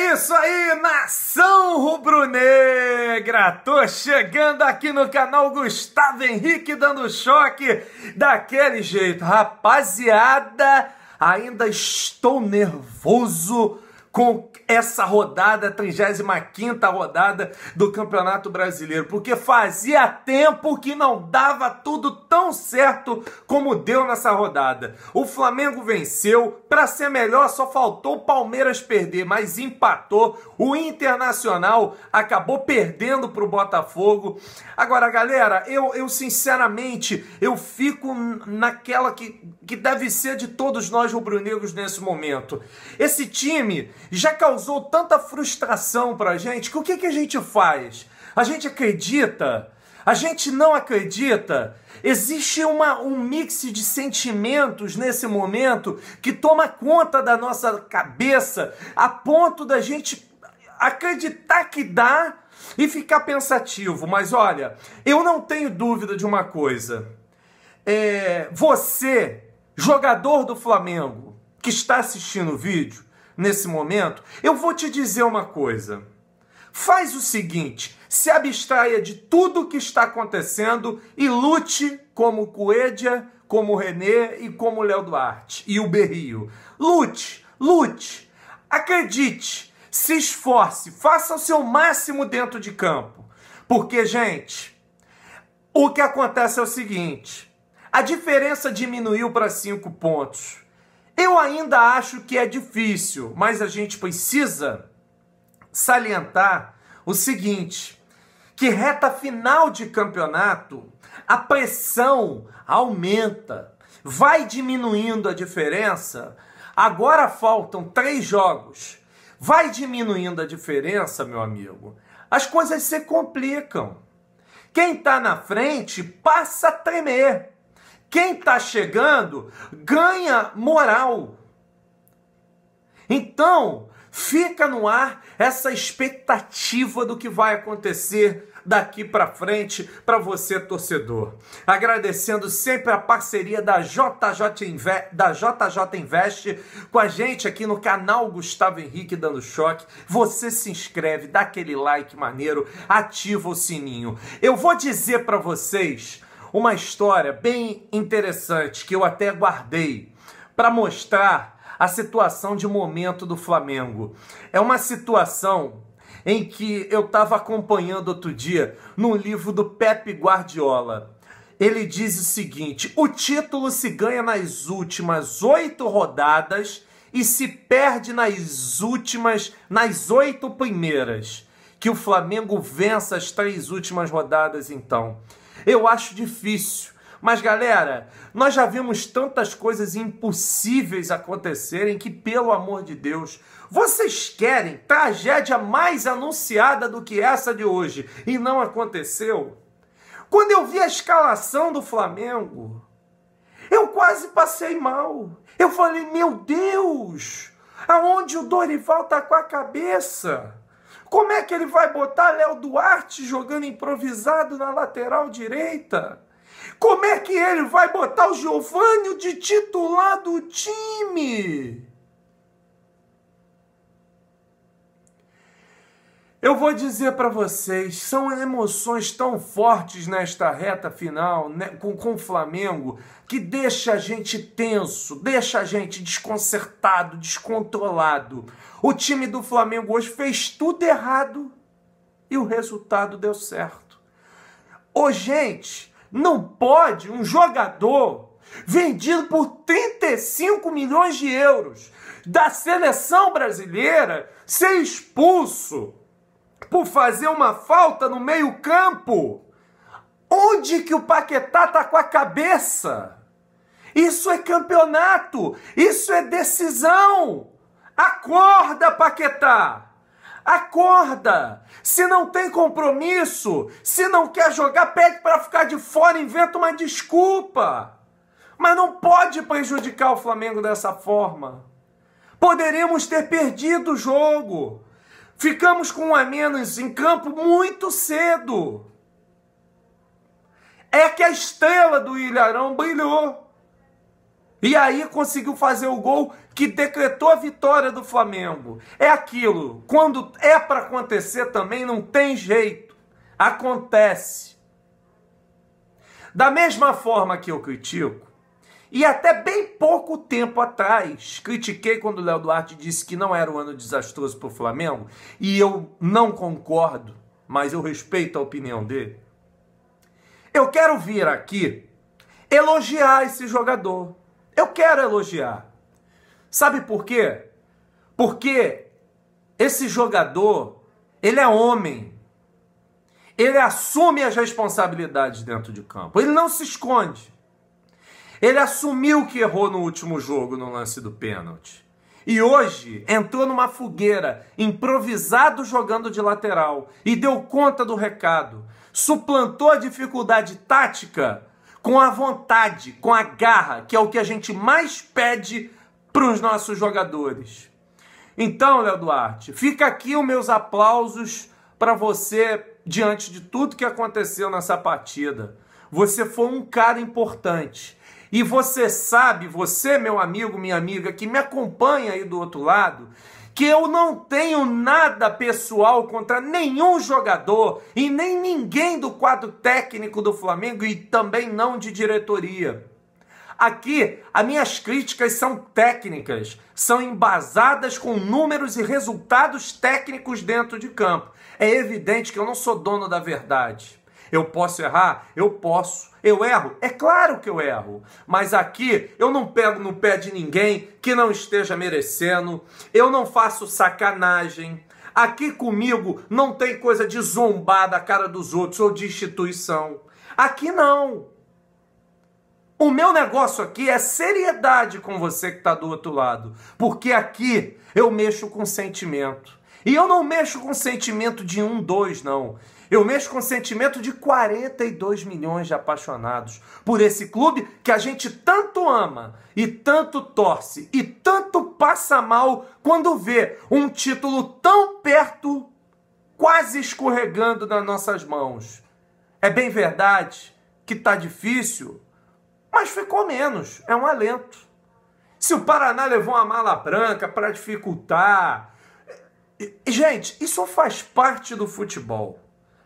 É isso aí, nação rubro-negra! Tô chegando aqui no canal Gustavo Henrique dando choque daquele jeito. Rapaziada, ainda estou nervoso com essa rodada, 35 rodada do Campeonato Brasileiro, porque fazia tempo que não dava tudo tão certo como deu nessa rodada. O Flamengo venceu, para ser melhor só faltou o Palmeiras perder, mas empatou. O Internacional acabou perdendo para o Botafogo. Agora, galera, eu, eu sinceramente eu fico naquela que, que deve ser de todos nós rubro-negros nesse momento. Esse time já causou tanta frustração para a gente que o que, que a gente faz? A gente acredita? A gente não acredita? Existe uma, um mix de sentimentos nesse momento que toma conta da nossa cabeça a ponto da gente acreditar que dá e ficar pensativo. Mas olha, eu não tenho dúvida de uma coisa. É, você, jogador do Flamengo, que está assistindo o vídeo, nesse momento, eu vou te dizer uma coisa. Faz o seguinte: se abstraia de tudo o que está acontecendo e lute como Coedia, como René e como Léo Duarte e o Berrio. Lute, lute, acredite, se esforce, faça o seu máximo dentro de campo. Porque, gente, o que acontece é o seguinte: a diferença diminuiu para cinco pontos. Eu ainda acho que é difícil, mas a gente precisa salientar o seguinte: que reta final de campeonato, a pressão aumenta, vai diminuindo a diferença. Agora faltam três jogos. Vai diminuindo a diferença, meu amigo. As coisas se complicam. Quem está na frente passa a tremer quem está chegando ganha moral. Então, fica no ar essa expectativa do que vai acontecer daqui para frente para você torcedor. Agradecendo sempre a parceria da JJ, Inve da JJ Invest com a gente aqui no canal Gustavo Henrique dando choque. Você se inscreve, dá aquele like maneiro, ativa o sininho. Eu vou dizer para vocês uma história bem interessante que eu até guardei para mostrar a situação de momento do Flamengo. É uma situação em que eu estava acompanhando outro dia no livro do Pepe Guardiola. Ele diz o seguinte: o título se ganha nas últimas oito rodadas e se perde nas últimas, nas oito primeiras. Que o Flamengo vença as três últimas rodadas, então. Eu acho difícil. Mas galera, nós já vimos tantas coisas impossíveis acontecerem que, pelo amor de Deus, vocês querem tragédia mais anunciada do que essa de hoje e não aconteceu? Quando eu vi a escalação do Flamengo, eu quase passei mal. Eu falei, meu Deus, aonde o Dorival tá com a cabeça? Como é que ele vai botar Léo Duarte jogando improvisado na lateral direita? Como é que ele vai botar o Giovanni de titular do time? Eu vou dizer para vocês, são emoções tão fortes nesta reta final né, com, com o Flamengo que deixa a gente tenso, deixa a gente desconcertado, descontrolado. O time do Flamengo hoje fez tudo errado e o resultado deu certo. Ô gente, não pode um jogador vendido por 35 milhões de euros da seleção brasileira ser expulso por fazer uma falta no meio-campo. Onde que o Paquetá tá com a cabeça? Isso é campeonato, isso é decisão. Acorda, Paquetá. Acorda! Se não tem compromisso, se não quer jogar, pede para ficar de fora, inventa uma desculpa. Mas não pode prejudicar o Flamengo dessa forma. Poderíamos ter perdido o jogo. Ficamos com um a menos em campo muito cedo. É que a estrela do Ilharão brilhou. E aí conseguiu fazer o gol que decretou a vitória do Flamengo. É aquilo. Quando é para acontecer também não tem jeito. Acontece. Da mesma forma que eu critico e até bem pouco tempo atrás, critiquei quando o Léo Duarte disse que não era um ano desastroso para o Flamengo, e eu não concordo, mas eu respeito a opinião dele. Eu quero vir aqui elogiar esse jogador. Eu quero elogiar. Sabe por quê? Porque esse jogador, ele é homem. Ele assume as responsabilidades dentro de campo. Ele não se esconde. Ele assumiu que errou no último jogo no lance do pênalti. E hoje entrou numa fogueira, improvisado jogando de lateral, e deu conta do recado. Suplantou a dificuldade tática com a vontade, com a garra, que é o que a gente mais pede para os nossos jogadores. Então, Léo Duarte, fica aqui os meus aplausos para você diante de tudo que aconteceu nessa partida. Você foi um cara importante. E você sabe, você, meu amigo, minha amiga, que me acompanha aí do outro lado, que eu não tenho nada pessoal contra nenhum jogador e nem ninguém do quadro técnico do Flamengo e também não de diretoria. Aqui, as minhas críticas são técnicas, são embasadas com números e resultados técnicos dentro de campo. É evidente que eu não sou dono da verdade. Eu posso errar? Eu posso. Eu erro? É claro que eu erro. Mas aqui eu não pego no pé de ninguém que não esteja merecendo. Eu não faço sacanagem. Aqui comigo não tem coisa de zombar da cara dos outros ou de instituição. Aqui não. O meu negócio aqui é seriedade com você que está do outro lado. Porque aqui eu mexo com sentimento. E eu não mexo com sentimento de um, dois, não. Eu mexo com o sentimento de 42 milhões de apaixonados por esse clube que a gente tanto ama e tanto torce e tanto passa mal quando vê um título tão perto, quase escorregando nas nossas mãos. É bem verdade que tá difícil, mas ficou menos, é um alento. Se o Paraná levou uma mala branca para dificultar, Gente, isso faz parte do futebol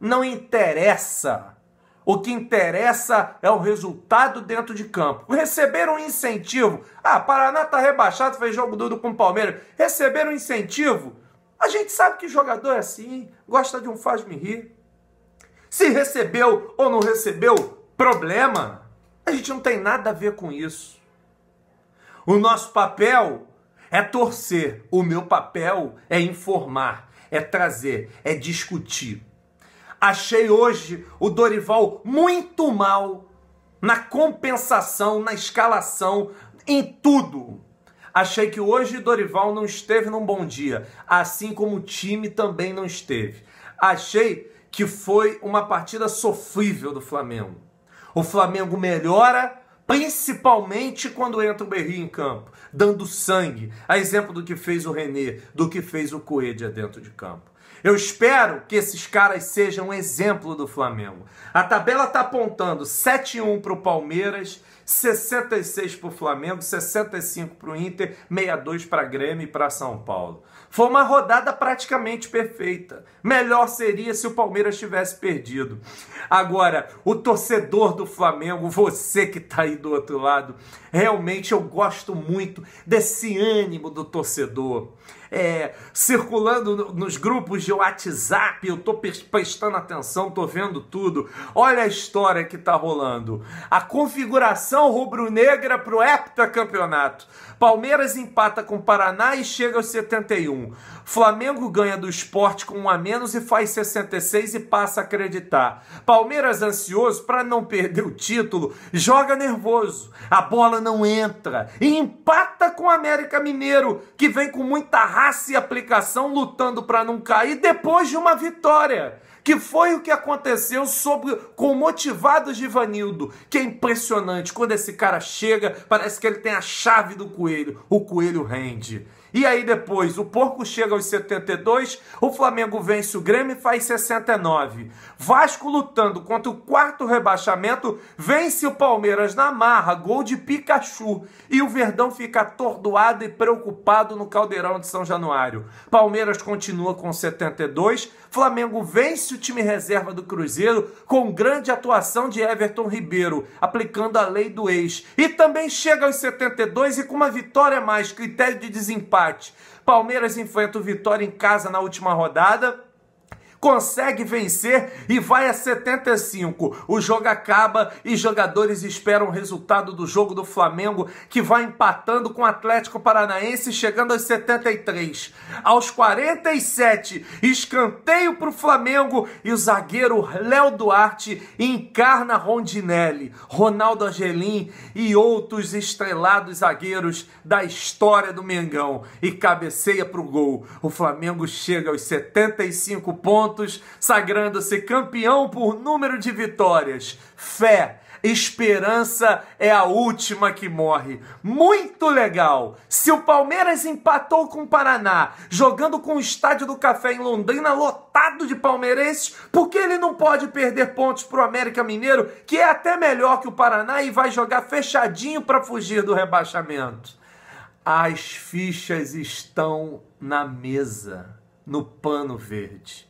não interessa. O que interessa é o resultado dentro de campo. Receberam um incentivo. Ah, Paraná tá rebaixado, fez jogo duro com o Palmeiras. Receberam um incentivo. A gente sabe que jogador é assim, gosta de um faz-me rir. Se recebeu ou não recebeu, problema. A gente não tem nada a ver com isso. O nosso papel é torcer, o meu papel é informar, é trazer, é discutir. Achei hoje o Dorival muito mal na compensação, na escalação, em tudo. Achei que hoje Dorival não esteve num bom dia, assim como o time também não esteve. Achei que foi uma partida sofrível do Flamengo. O Flamengo melhora principalmente quando entra o Berri em campo, dando sangue, a exemplo do que fez o René, do que fez o Coelho dentro de campo. Eu espero que esses caras sejam um exemplo do Flamengo. A tabela está apontando 7-1 para o Palmeiras, 66 para o Flamengo, 65 para o Inter, 62 para Grêmio e para São Paulo. Foi uma rodada praticamente perfeita. Melhor seria se o Palmeiras tivesse perdido. Agora, o torcedor do Flamengo, você que está aí do outro lado, realmente eu gosto muito desse ânimo do torcedor é, circulando no, nos grupos de WhatsApp, eu tô prestando atenção, tô vendo tudo. Olha a história que tá rolando. A configuração rubro-negra pro heptacampeonato. Palmeiras empata com Paraná e chega aos 71. Flamengo ganha do esporte com um a menos e faz 66 e passa a acreditar. Palmeiras ansioso para não perder o título, joga nervoso. A bola não entra e empata com o América Mineiro, que vem com muita raiva raça e aplicação lutando para não cair depois de uma vitória. Que foi o que aconteceu sobre, com o motivado Givanildo, que é impressionante. Quando esse cara chega, parece que ele tem a chave do coelho. O coelho rende. E aí depois, o porco chega aos 72, o Flamengo vence o Grêmio e faz 69. Vasco lutando contra o quarto rebaixamento, vence o Palmeiras na marra, gol de Pikachu. E o Verdão fica atordoado e preocupado no Caldeirão de São Januário. Palmeiras continua com 72, Flamengo vence o time reserva do Cruzeiro com grande atuação de Everton Ribeiro, aplicando a lei do ex. E também chega aos 72 e com uma vitória a mais, critério de desempate empate. Palmeiras enfrenta o Vitória em casa na última rodada consegue vencer e vai a 75. O jogo acaba e jogadores esperam o resultado do jogo do Flamengo, que vai empatando com o Atlético Paranaense, chegando aos 73. Aos 47, escanteio para o Flamengo e o zagueiro Léo Duarte encarna Rondinelli, Ronaldo Angelim e outros estrelados zagueiros da história do Mengão e cabeceia para o gol. O Flamengo chega aos 75 pontos pontos, sagrando-se campeão por número de vitórias. Fé, esperança é a última que morre. Muito legal! Se o Palmeiras empatou com o Paraná, jogando com o Estádio do Café em Londrina, lotado de palmeirenses, por que ele não pode perder pontos para o América Mineiro, que é até melhor que o Paraná e vai jogar fechadinho para fugir do rebaixamento? As fichas estão na mesa, no pano verde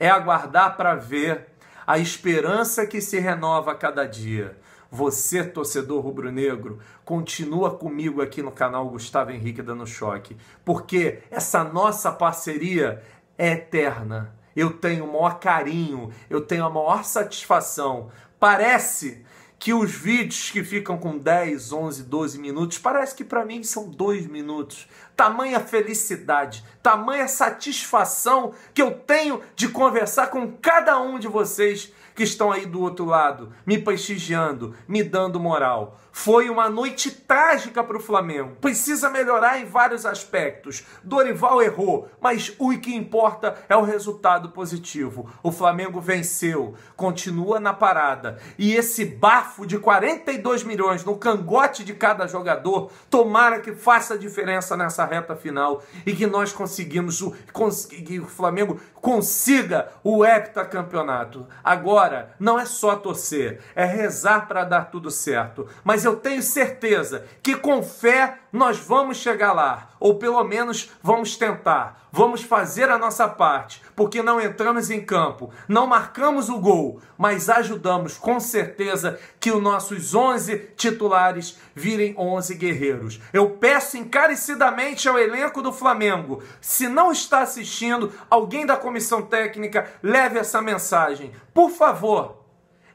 é aguardar para ver a esperança que se renova a cada dia. Você, torcedor rubro-negro, continua comigo aqui no canal Gustavo Henrique dando choque, porque essa nossa parceria é eterna. Eu tenho o maior carinho, eu tenho a maior satisfação. Parece que os vídeos que ficam com 10, 11, 12 minutos, parece que para mim são dois minutos. Tamanha felicidade, tamanha satisfação que eu tenho de conversar com cada um de vocês que estão aí do outro lado, me prestigiando, me dando moral. Foi uma noite trágica para o Flamengo. Precisa melhorar em vários aspectos. Dorival errou, mas o que importa é o resultado positivo. O Flamengo venceu, continua na parada. E esse bafo de 42 milhões no cangote de cada jogador, tomara que faça diferença nessa reta final e que nós conseguimos o, cons, que o Flamengo consiga o heptacampeonato. Agora, não é só torcer, é rezar para dar tudo certo. Mas mas eu tenho certeza que com fé nós vamos chegar lá, ou pelo menos vamos tentar, vamos fazer a nossa parte, porque não entramos em campo, não marcamos o gol, mas ajudamos com certeza que os nossos 11 titulares virem 11 guerreiros. Eu peço encarecidamente ao elenco do Flamengo, se não está assistindo, alguém da comissão técnica leve essa mensagem. Por favor,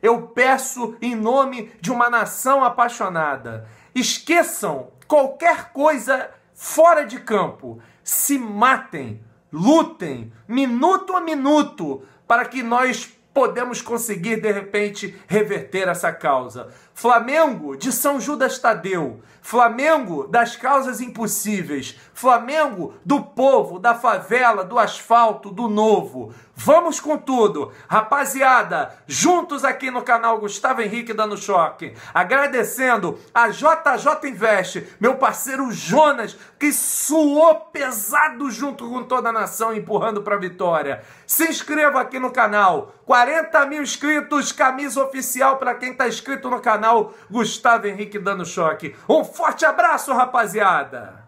eu peço em nome de uma nação apaixonada. Esqueçam qualquer coisa fora de campo. Se matem, lutem, minuto a minuto, para que nós podemos conseguir de repente reverter essa causa. Flamengo de São Judas Tadeu, Flamengo das causas impossíveis, Flamengo do povo, da favela, do asfalto, do novo. Vamos com tudo, rapaziada, juntos aqui no canal Gustavo Henrique dando choque. Agradecendo a JJ Invest, meu parceiro Jonas, que suou pesado junto com toda a nação, empurrando para a vitória. Se inscreva aqui no canal, 40 mil inscritos, camisa oficial para quem está inscrito no canal canal Gustavo Henrique dando choque. Um forte abraço, rapaziada!